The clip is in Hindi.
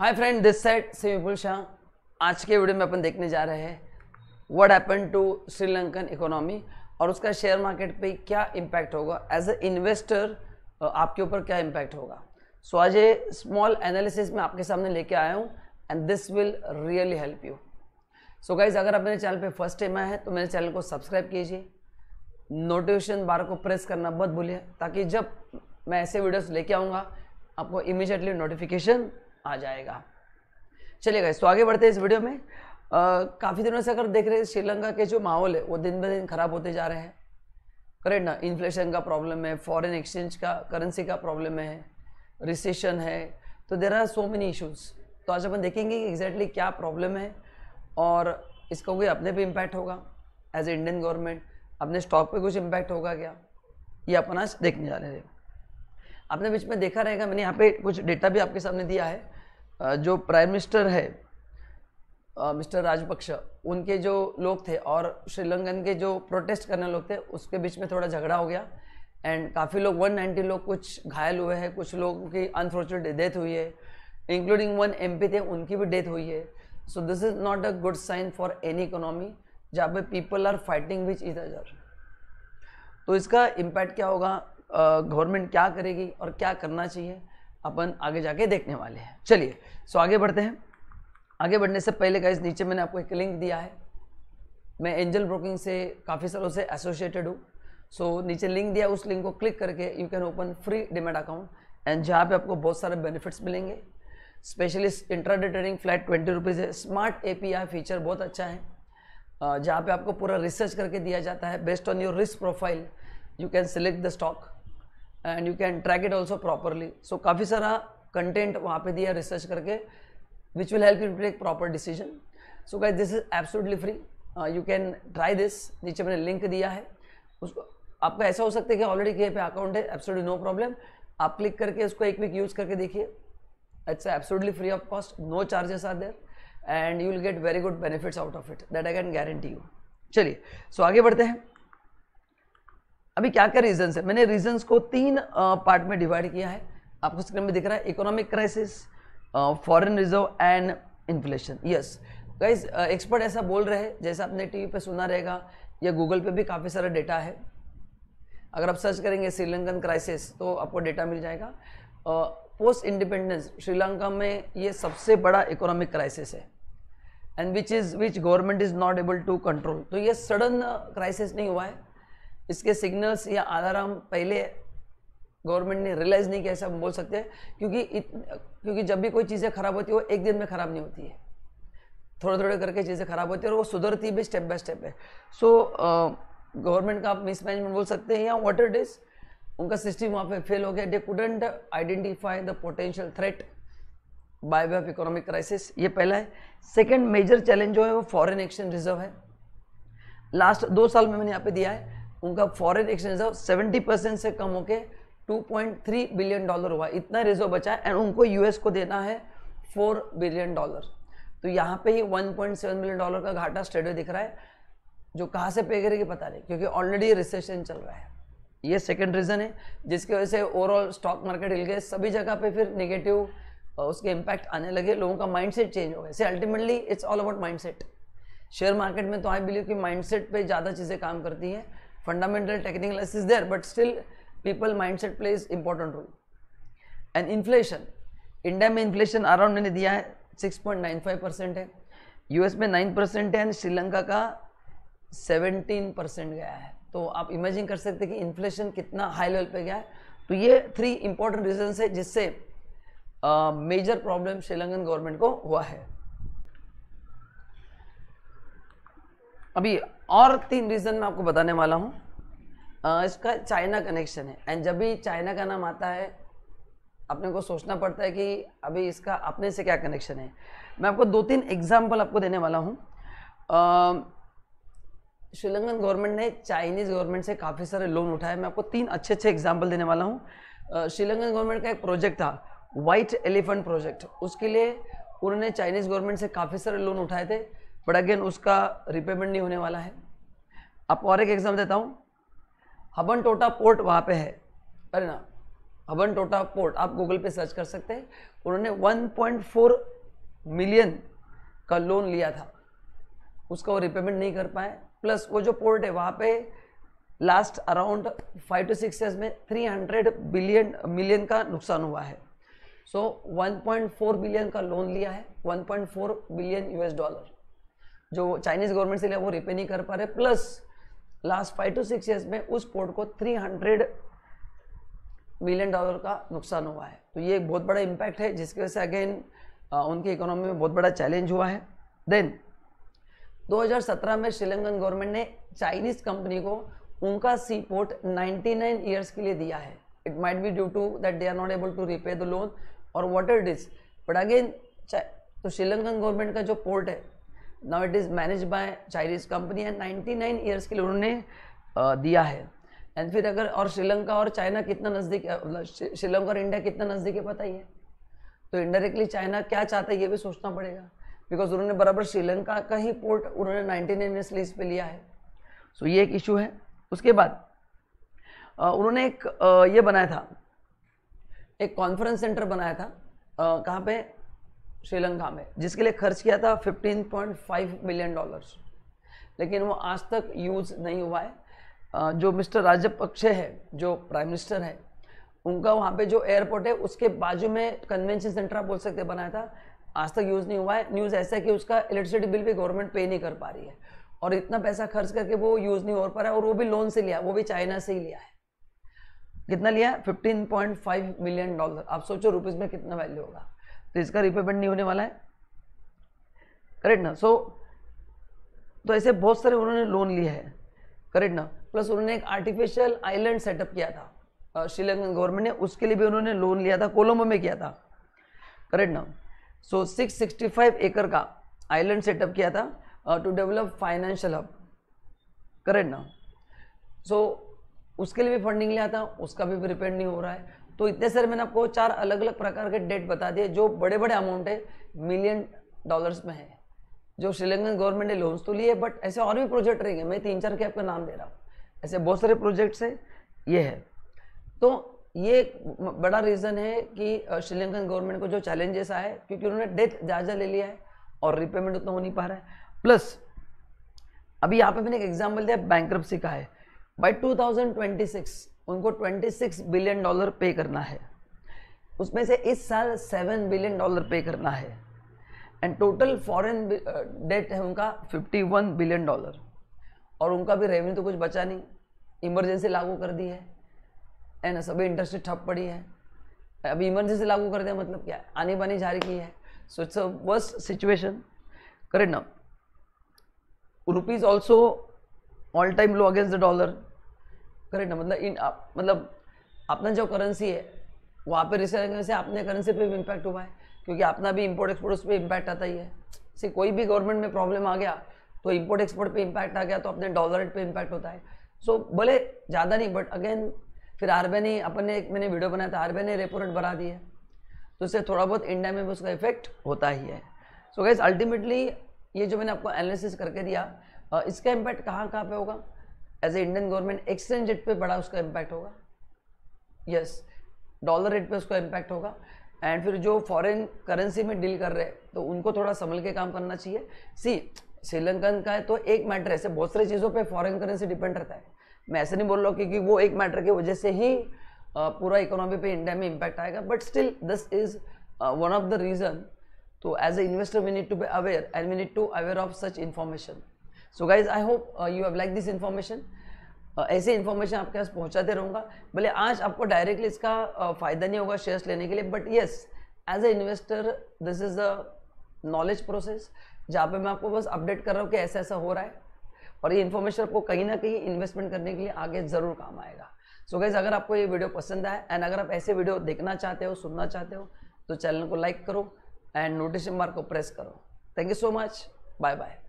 हाय फ्रेंड दिस साइड से विपुल शाह आज के वीडियो में अपन देखने जा रहे हैं what happen to Sri Lankan economy और उसका शेयर मार्केट पे क्या इम्पैक्ट होगा एज ए इन्वेस्टर आपके ऊपर क्या इम्पैक्ट होगा सो so, आज ये स्मॉल एनालिसिस में आपके सामने लेके आया हूँ and this will really help you so guys अगर आप मेरे चैनल पर फर्स्ट टाइम आए हैं तो मेरे चैनल को सब्सक्राइब कीजिए नोटिफिकेशन बार को प्रेस करना मत भूलिए ताकि जब मैं ऐसे वीडियोस लेके आऊँगा आपको इमीजिएटली नोटिफिकेशन आ जाएगा चलिएगा तो आगे बढ़ते हैं इस वीडियो में काफ़ी दिनों से अगर देख रहे हैं श्रीलंका के जो माहौल है वो दिन ब दिन ख़राब होते जा रहे हैं करेक्ट ना इन्फ्लेशन का प्रॉब्लम है फॉरेन एक्सचेंज का करेंसी का प्रॉब्लम है रिसेशन है तो there are so many issues तो आज अपन देखेंगे कि एग्जैक्टली क्या प्रॉब्लम है और इसका कोई अपने पे इम्पैक्ट होगा एज ए इंडियन गवर्नमेंट अपने स्टॉक पे कुछ इम्पैक्ट होगा क्या ये अपन आज देखने जा रहे हैं आपने बीच में देखा रहेगा मैंने यहाँ पे कुछ डेटा भी आपके सामने दिया है जो प्राइम मिनिस्टर है मिस्टर राजपक्ष उनके जो लोग थे और श्रीलंकन के जो प्रोटेस्ट करने लोग थे उसके बीच में थोड़ा झगड़ा हो गया एंड काफ़ी लोग 190 लोग कुछ घायल हुए हैं कुछ लोगों की अनफॉर्चुनेट डेथ हुई है इंक्लूडिंग वन एम थे उनकी भी डेथ हुई है so this is not a good sign for any economy जहाँ पे people are fighting which is other तो इसका इम्पैक्ट क्या होगा गवर्नमेंट क्या करेगी और क्या करना चाहिए अपन आगे जाके देखने वाले हैं चलिए सो आगे बढ़ते हैं आगे बढ़ने से पहले गाइज नीचे मैंने आपको एक लिंक दिया है मैं एंजल ब्रोकिंग से काफ़ी सालों से एसोसिएटेड हूँ सो so, नीचे लिंक दिया उस लिंक को क्लिक करके you can open free demat account and जहाँ पे आपको बहुत सारे बेनिफिट्स मिलेंगे specialist intraday trading flat twenty rupees है स्मार्ट ए फीचर बहुत अच्छा है जहाँ पे आपको पूरा रिसर्च करके दिया जाता है based on your risk profile you can select the stock and you can track it also properly so काफ़ी सारा कंटेंट वहाँ पे दिया रिसर्च करके which will help you to take proper decision so guys this is absolutely free you can try this नीचे मैंने लिंक दिया है उसको आपका ऐसा हो सकता है कि ऑलरेडी के पे अकाउंट है एब्सोल्युटली नो प्रॉब्लम आप क्लिक करके उसको एक वीक यूज़ करके देखिए it's absolutely free of cost no charges are there and you will get very good benefits out of it that I can guarantee you चलिए सो आगे बढ़ते हैं अभी क्या क्या रीजन है मैंने रीजन को तीन पार्ट में डिवाइड किया है आपको स्क्रीन में दिख रहा है economic crisis foreign reserve and inflation yes guys expert ऐसा बोल रहे हैं जैसा आपने टीवी पे सुना रहेगा या गूगल पे भी काफ़ी सारा डेटा है अगर आप सर्च करेंगे श्रीलंकन क्राइसिस तो आपको डेटा मिल जाएगा पोस्ट इंडिपेंडेंस श्रीलंका में ये सबसे बड़ा इकोनॉमिक क्राइसिस है and which is which government is not able to control तो ये सडन क्राइसिस नहीं हुआ है इसके सिग्नल्स या आधार हम पहले गवर्नमेंट ने रियलाइज़ नहीं किया ऐसा हम बोल सकते हैं क्योंकि इत, क्योंकि जब भी कोई चीज़ें खराब होती है वो एक दिन में ख़राब नहीं होती है थोड़े थोड़े करके चीज़ें खराब होती है और वो सुधरती भी स्टेप बाय स्टेप है सो गवर्नमेंट का आप मिसमैनेजमेंट बोल सकते हैं या वाटर डिस उनका सिस्टम वहाँ पे फेल हो गया they couldn't identify the potential threat by way of economic crisis ये पहला है सेकेंड मेजर चैलेंज जो है वो फॉरेन एक्सचेंज रिजर्व है लास्ट दो साल में मैंने यहाँ पे दिया है उनका फॉरेन एक्सचेंज रिजर्व 70 परसेंट से कम पॉइंट 2.3 बिलियन डॉलर हुआ इतना रिजर्व बचा है एंड उनको यूएस को देना है 4 बिलियन डॉलर तो यहाँ पे ही 1.7 बिलियन डॉलर का घाटा स्टेडियो दिख रहा है जो कहाँ से पे करेगी पता नहीं क्योंकि ऑलरेडी रिसेशन चल रहा है ये सेकेंड रीज़न है जिसकी वजह से ओवरऑल स्टॉक मार्केट हिल गए सभी जगह पे फिर नेगेटिव उसके इम्पैक्ट आने लगे लोगों का माइंडसेट चेंज हो गया से ultimately it's all about mindset share market में तो आई बिलीव कि माइंडसेट पे ज़्यादा चीज़ें काम करती हैं fundamental technical analysis there but still people mindset plays important role and inflation India में इन्फ्लेशन अराउंड मैंने दिया है 6.95 परसेंट है यूएस में 9 परसेंट है एंड श्रीलंका का 17 परसेंट गया है तो आप इमेजिन कर सकते हैं कि इन्फ्लेशन कितना हाई लेवल पे गया है तो ये थ्री इंपॉर्टेंट रीजंस है जिससे मेजर प्रॉब्लम श्रीलंकन गवर्नमेंट को हुआ है अभी और तीन रीज़न मैं आपको बताने वाला हूँ इसका चाइना कनेक्शन है एंड जब भी चाइना का नाम आता है अपने को सोचना पड़ता है कि अभी इसका अपने से क्या कनेक्शन है मैं आपको दो तीन एग्जाम्पल आपको देने वाला हूँ श्रीलंकन गवर्नमेंट ने चाइनीज़ गवर्नमेंट से काफ़ी सारे लोन उठाए मैं आपको तीन अच्छे अच्छे एग्जाम्पल देने वाला हूँ श्रीलंकन गवर्नमेंट का एक प्रोजेक्ट था वाइट एलिफेंट प्रोजेक्ट उसके लिए उन्होंने चाइनीज़ गवर्नमेंट से काफ़ी सारे लोन उठाए थे बट अगेन उसका रिपेमेंट नहीं होने वाला है आपको और एक एग्जाम देता हूँ हबन टोटा पोर्ट वहाँ पे है अरे ना हबन टोटा पोर्ट आप गूगल पे सर्च कर सकते हैं उन्होंने 1.4 मिलियन का लोन लिया था उसका वो रिपेमेंट नहीं कर पाए प्लस वो जो पोर्ट है वहाँ पे last around five to six years में 300 बिलियन मिलियन का नुकसान हुआ है सो so, 1.4 बिलियन का लोन लिया है 1.4 बिलियन यूएस डॉलर जो चाइनीज़ गवर्नमेंट से लिया वो रिपे नहीं कर पा रहे plus last five to six years में उस पोर्ट को 300 मिलियन डॉलर का नुकसान हुआ है तो ये एक बहुत बड़ा इम्पैक्ट है जिसकी वजह से अगेन उनकी इकोनॉमी में बहुत बड़ा चैलेंज हुआ है देन 2017 में श्रीलंकन गवर्नमेंट ने चाइनीज कंपनी को उनका सी पोर्ट 99 ईयर्स के लिए दिया है it might be due to that they are not able to repay the loan और वाटर डिज बट अगेन तो श्रीलंकन गवर्नमेंट का जो पोर्ट है now it is manage by Chinese company and 99 years के लिए उन्होंने दिया है एंड फिर अगर और श्रीलंका और चाइना कितना नज़दीक है मतलब श्रीलंका और इंडिया कितना नज़दीक है पता ही है तो इनडायरेक्टली चाइना क्या चाहता है ये भी सोचना पड़ेगा बिकॉज उन्होंने बराबर श्रीलंका का ही पोर्ट उन्होंने नाइन ईयर्स लीज पे लिया है सो so, ये एक इशू है उसके बाद उन्होंने एक ये बनाया था एक कॉन्फ्रेंस सेंटर बनाया था कहाँ पे श्रीलंका में जिसके लिए खर्च किया था 15.5 मिलियन डॉलर्स लेकिन वो आज तक यूज नहीं हुआ है जो मिस्टर राजपक्षे है जो प्राइम मिनिस्टर है उनका वहाँ पे जो एयरपोर्ट है उसके बाजू में कन्वेंशन सेंटर आप बोल सकते बनाया था आज तक यूज़ नहीं हुआ है न्यूज़ ऐसा है कि उसका इलेक्ट्रिसिटी बिल भी गवर्नमेंट पे नहीं कर पा रही है और इतना पैसा खर्च करके वो यूज़ नहीं हो पा रहा है और वो भी लोन से लिया वो भी चाइना से ही लिया है कितना लिया 15.5 मिलियन डॉलर आप सोचो रुपीज़ में कितना वैल्यू होगा तो इसका रिपेमेंट नहीं होने वाला है करेक्ट ना सो तो ऐसे बहुत सारे उन्होंने लोन लिया है करेक्ट ना प्लस उन्होंने एक आर्टिफिशियल आइलैंड सेटअप किया था श्रीलंकन गवर्नमेंट ने उसके लिए भी उन्होंने लोन लिया था कोलंबो में किया था करेक्ट ना सो सिक्सटी फाइव एकड़ का आइलैंड सेटअप किया था to develop financial hub correct ना सो so, उसके लिए भी फंडिंग लिया था उसका भी रिपेयर नहीं हो रहा है तो इतने सारे मैंने आपको चार अलग अलग प्रकार के डेट बता दिए जो बड़े बड़े अमाउंट है मिलियन डॉलर्स में है जो श्रीलंकन गवर्नमेंट ने लोन्स तो लिए बट ऐसे और भी प्रोजेक्ट रहेंगे मैं तीन चार के आपका नाम दे रहा हूँ ऐसे बहुत सारे प्रोजेक्ट्स है ये है तो ये एक बड़ा रीज़न है कि श्रीलंकन गवर्नमेंट को जो चैलेंजेस आए क्योंकि उन्होंने डेथ जायजा ले लिया है और रिपेमेंट उतना हो नहीं पा रहा है प्लस अभी यहाँ पे मैंने एक एग्जाम्पल दिया बैंक का है बाई 2026 उनको 26 बिलियन डॉलर पे करना है उसमें से इस साल 7 बिलियन डॉलर पे करना है एंड टोटल फॉरेन डेट है उनका 51 बिलियन डॉलर और उनका भी रेवेन्यू तो कुछ बचा नहीं इमरजेंसी लागू कर दी है एंड सभी इंडस्ट्री ठप पड़ी है अभी इमरजेंसी लागू कर दिया मतलब क्या आनी बानी जारी की है so it's a worst situation correct ना rupees also all time low against the dollar correct ना मतलब इन आप, मतलब अपना जो करेंसी है वहाँ पर रिसर्च करने से अपने करेंसी पे भी इम्पैक्ट हुआ है क्योंकि अपना भी इम्पोर्ट एक्सपोर्ट उस पर इम्पैक्ट आता ही है से कोई भी गवर्नमेंट में प्रॉब्लम आ गया तो इम्पोर्ट एक्सपोर्ट पे इम्पैक्ट आ गया तो अपने डॉलर रेट पर इम्पैक्ट होता है सो so, भले ज़्यादा नहीं बट अगेन फिर आरबीआई ने अपन ने एक मैंने वीडियो बनाया था आरबीआई ने रेपो रेट बढ़ा दिया तो उससे थोड़ा बहुत इंडिया में भी उसका इफेक्ट होता ही है सो गैस अल्टीमेटली ये जो मैंने आपको एनालिसिस करके दिया इसका इम्पैक्ट कहाँ कहाँ पे होगा as a Indian government exchange rate पे बड़ा उसका इम्पैक्ट होगा यस डॉलर रेट पे उसका इम्पैक्ट होगा एंड फिर जो फॉरेन करेंसी में डील कर रहे हैं तो उनको थोड़ा संभल के काम करना चाहिए सी श्रीलंकन का है तो एक मैटर ऐसे बहुत सारी चीज़ों पे फॉरेन करेंसी डिपेंड रहता है मैं ऐसे नहीं बोल रहा हूँ क्योंकि वो एक मैटर की वजह से ही पूरा इकोनॉमी पे इंडिया में इम्पैक्ट आएगा but still this is one of the reason तो as a investor we need to be aware and we need to aware of such information so guys I hope you have like this information ऐसे इन्फॉर्मेशन आपके पास पहुंचाते रहूँगा भले आज आपको डायरेक्टली इसका फ़ायदा नहीं होगा शेयर्स लेने के लिए but yes as a investor this is the knowledge process जहाँ पे मैं आपको बस अपडेट कर रहा हूँ कि ऐसा ऐसा हो रहा है और ये इन्फॉर्मेशन आपको कहीं ना कहीं इन्वेस्टमेंट करने के लिए आगे ज़रूर काम आएगा सो so अगर आपको ये वीडियो पसंद आए एंड अगर आप ऐसे वीडियो देखना चाहते हो सुनना चाहते हो तो चैनल को लाइक करो एंड नोटिफिकेशन बार को प्रेस करो thank you so much bye bye